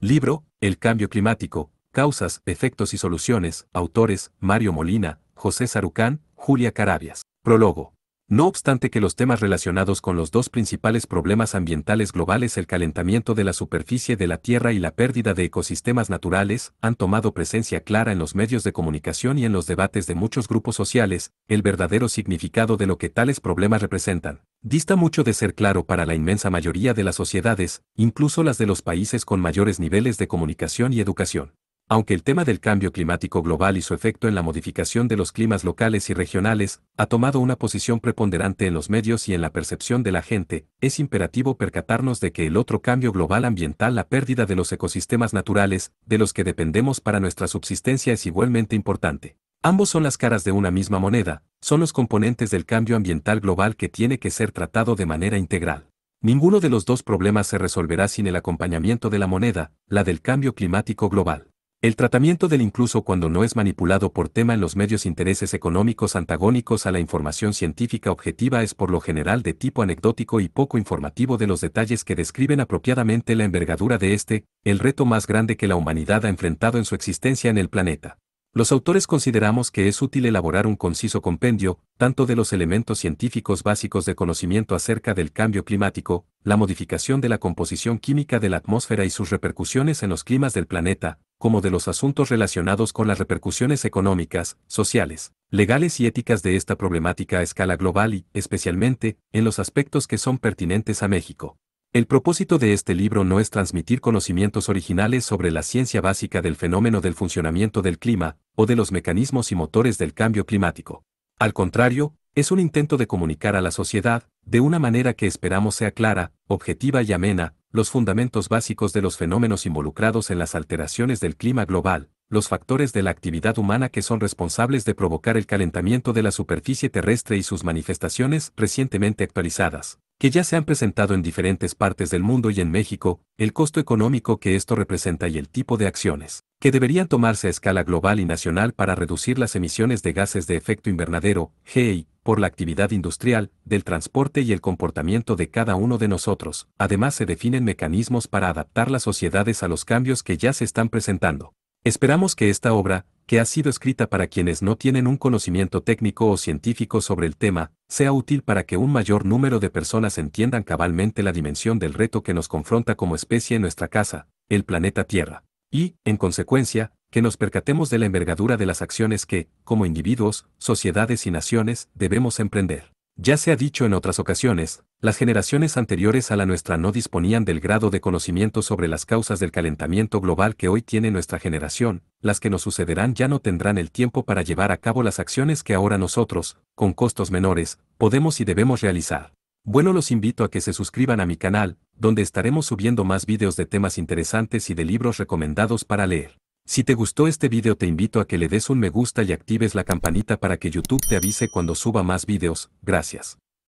Libro, El cambio climático, causas, efectos y soluciones, autores, Mario Molina, José Sarucán, Julia Carabias. Prólogo. No obstante que los temas relacionados con los dos principales problemas ambientales globales, el calentamiento de la superficie de la Tierra y la pérdida de ecosistemas naturales, han tomado presencia clara en los medios de comunicación y en los debates de muchos grupos sociales, el verdadero significado de lo que tales problemas representan dista mucho de ser claro para la inmensa mayoría de las sociedades, incluso las de los países con mayores niveles de comunicación y educación aunque el tema del cambio climático global y su efecto en la modificación de los climas locales y regionales ha tomado una posición preponderante en los medios y en la percepción de la gente, es imperativo percatarnos de que el otro cambio global ambiental, la pérdida de los ecosistemas naturales, de los que dependemos para nuestra subsistencia, es igualmente importante. Ambos son las caras de una misma moneda, son los componentes del cambio ambiental global que tiene que ser tratado de manera integral. Ninguno de los dos problemas se resolverá sin el acompañamiento de la moneda, la del cambio climático global. El tratamiento del incluso cuando no es manipulado por tema en los medios intereses económicos antagónicos a la información científica objetiva es por lo general de tipo anecdótico y poco informativo de los detalles que describen apropiadamente la envergadura de este, el reto más grande que la humanidad ha enfrentado en su existencia en el planeta. Los autores consideramos que es útil elaborar un conciso compendio, tanto de los elementos científicos básicos de conocimiento acerca del cambio climático, la modificación de la composición química de la atmósfera y sus repercusiones en los climas del planeta, como de los asuntos relacionados con las repercusiones económicas, sociales, legales y éticas de esta problemática a escala global y, especialmente, en los aspectos que son pertinentes a México. El propósito de este libro no es transmitir conocimientos originales sobre la ciencia básica del fenómeno del funcionamiento del clima, o de los mecanismos y motores del cambio climático. Al contrario, es un intento de comunicar a la sociedad, de una manera que esperamos sea clara, objetiva y amena, los fundamentos básicos de los fenómenos involucrados en las alteraciones del clima global, los factores de la actividad humana que son responsables de provocar el calentamiento de la superficie terrestre y sus manifestaciones recientemente actualizadas, que ya se han presentado en diferentes partes del mundo y en México, el costo económico que esto representa y el tipo de acciones que deberían tomarse a escala global y nacional para reducir las emisiones de gases de efecto invernadero, GEI, por la actividad industrial, del transporte y el comportamiento de cada uno de nosotros. Además se definen mecanismos para adaptar las sociedades a los cambios que ya se están presentando. Esperamos que esta obra, que ha sido escrita para quienes no tienen un conocimiento técnico o científico sobre el tema, sea útil para que un mayor número de personas entiendan cabalmente la dimensión del reto que nos confronta como especie en nuestra casa, el planeta Tierra, y, en consecuencia, nos percatemos de la envergadura de las acciones que, como individuos, sociedades y naciones, debemos emprender. Ya se ha dicho en otras ocasiones, las generaciones anteriores a la nuestra no disponían del grado de conocimiento sobre las causas del calentamiento global que hoy tiene nuestra generación, las que nos sucederán ya no tendrán el tiempo para llevar a cabo las acciones que ahora nosotros, con costos menores, podemos y debemos realizar. Bueno, los invito a que se suscriban a mi canal, donde estaremos subiendo más vídeos de temas interesantes y de libros recomendados para leer. Si te gustó este video te invito a que le des un me gusta y actives la campanita para que YouTube te avise cuando suba más videos, gracias.